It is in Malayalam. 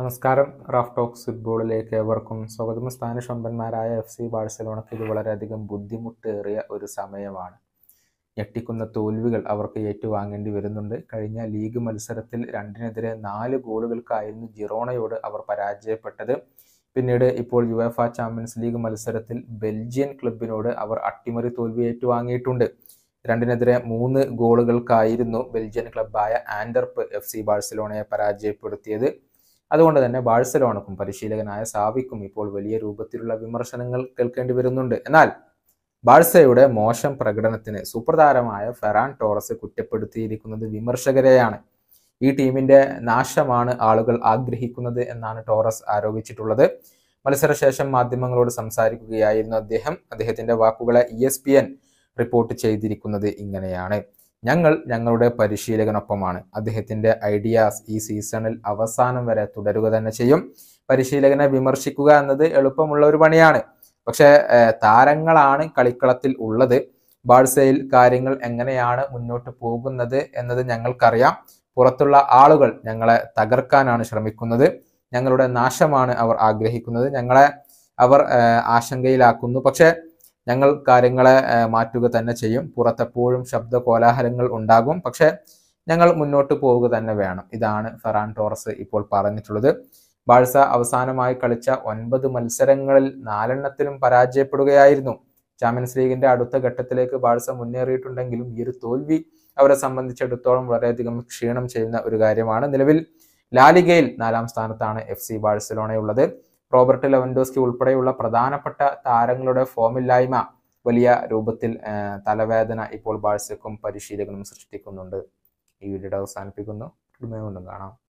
നമസ്കാരം റാഫ് ടോക്സ് ഫുട്ബോളിലേക്ക് ഏവർക്കും സ്വാഗതം സ്പാനിഷ് ഒമ്പന്മാരായ എഫ് സി ബാഴ്സലോണക്ക് ഇത് വളരെയധികം ബുദ്ധിമുട്ടേറിയ ഒരു സമയമാണ് ഞെട്ടിക്കുന്ന തോൽവികൾ അവർക്ക് ഏറ്റുവാങ്ങേണ്ടി വരുന്നുണ്ട് കഴിഞ്ഞ ലീഗ് മത്സരത്തിൽ രണ്ടിനെതിരെ നാല് ഗോളുകൾക്കായിരുന്നു ജിറോണയോട് അവർ പരാജയപ്പെട്ടത് പിന്നീട് ഇപ്പോൾ ആ ചാമ്പ്യൻസ് ലീഗ് മത്സരത്തിൽ ബെൽജിയൻ ക്ലബിനോട് അവർ അട്ടിമറി തോൽവി ഏറ്റുവാങ്ങിയിട്ടുണ്ട് രണ്ടിനെതിരെ മൂന്ന് ഗോളുകൾക്കായിരുന്നു ബെൽജിയൻ ക്ലബായ ആൻഡർപ്പ് എഫ് സി ബാഴ്സലോണയെ പരാജയപ്പെടുത്തിയത് അതുകൊണ്ട് തന്നെ ബാഴ്സലോണക്കും പരിശീലകനായ സാവിക്കും ഇപ്പോൾ വലിയ രൂപത്തിലുള്ള വിമർശനങ്ങൾ കേൾക്കേണ്ടി വരുന്നുണ്ട് എന്നാൽ ബാഴ്സയുടെ മോശം പ്രകടനത്തിന് സൂപ്രധാരമായ ഫെറാൻ ടോറസ് കുറ്റപ്പെടുത്തിയിരിക്കുന്നത് വിമർശകരെയാണ് ഈ ടീമിന്റെ നാശമാണ് ആളുകൾ ആഗ്രഹിക്കുന്നത് എന്നാണ് ടോറസ് ആരോപിച്ചിട്ടുള്ളത് മത്സരശേഷം മാധ്യമങ്ങളോട് സംസാരിക്കുകയായിരുന്നു അദ്ദേഹം അദ്ദേഹത്തിന്റെ വാക്കുകളെ ഇ റിപ്പോർട്ട് ചെയ്തിരിക്കുന്നത് ഇങ്ങനെയാണ് ഞങ്ങൾ ഞങ്ങളുടെ പരിശീലകനൊപ്പമാണ് അദ്ദേഹത്തിന്റെ ഐഡിയാസ് ഈ സീസണിൽ അവസാനം വരെ തുടരുക തന്നെ ചെയ്യും പരിശീലകനെ വിമർശിക്കുക എന്നത് എളുപ്പമുള്ള ഒരു പണിയാണ് പക്ഷെ താരങ്ങളാണ് കളിക്കളത്തിൽ ഉള്ളത് ബാഴ്സയിൽ കാര്യങ്ങൾ എങ്ങനെയാണ് മുന്നോട്ട് പോകുന്നത് എന്നത് ഞങ്ങൾക്കറിയാം പുറത്തുള്ള ആളുകൾ ഞങ്ങളെ തകർക്കാനാണ് ശ്രമിക്കുന്നത് ഞങ്ങളുടെ നാശമാണ് അവർ ആഗ്രഹിക്കുന്നത് ഞങ്ങളെ അവർ ആശങ്കയിലാക്കുന്നു പക്ഷേ ഞങ്ങൾ കാര്യങ്ങളെ മാറ്റുക തന്നെ ചെയ്യും പുറത്തെപ്പോഴും ശബ്ദ കോലാഹലങ്ങൾ ഉണ്ടാകും പക്ഷെ ഞങ്ങൾ മുന്നോട്ട് പോവുക തന്നെ വേണം ഇതാണ് ഫെറാൻ ടോറസ് ഇപ്പോൾ പറഞ്ഞിട്ടുള്ളത് ബാഴ്സ അവസാനമായി കളിച്ച ഒൻപത് മത്സരങ്ങളിൽ നാലെണ്ണത്തിലും പരാജയപ്പെടുകയായിരുന്നു ചാമ്പ്യൻസ് ലീഗിന്റെ അടുത്ത ഘട്ടത്തിലേക്ക് ബാഴ്സ മുന്നേറിയിട്ടുണ്ടെങ്കിലും ഈ ഒരു തോൽവി അവരെ സംബന്ധിച്ചിടത്തോളം വളരെയധികം ക്ഷീണം ചെയ്യുന്ന ഒരു കാര്യമാണ് നിലവിൽ ലാലിഗയിൽ നാലാം സ്ഥാനത്താണ് എഫ് സി ബാഴ്സലോണയുള്ളത് റോബർട്ട് ലെവൻഡോസ്കി ഉൾപ്പെടെയുള്ള പ്രധാനപ്പെട്ട താരങ്ങളുടെ ഫോമില്ലായ്മ വലിയ രൂപത്തിൽ തലവേദന ഇപ്പോൾ ബാഴ്സക്കും പരിശീലകനും സൃഷ്ടിക്കുന്നുണ്ട് ഈ വീഡിയോ അവസാനിപ്പിക്കുന്നു കാണാം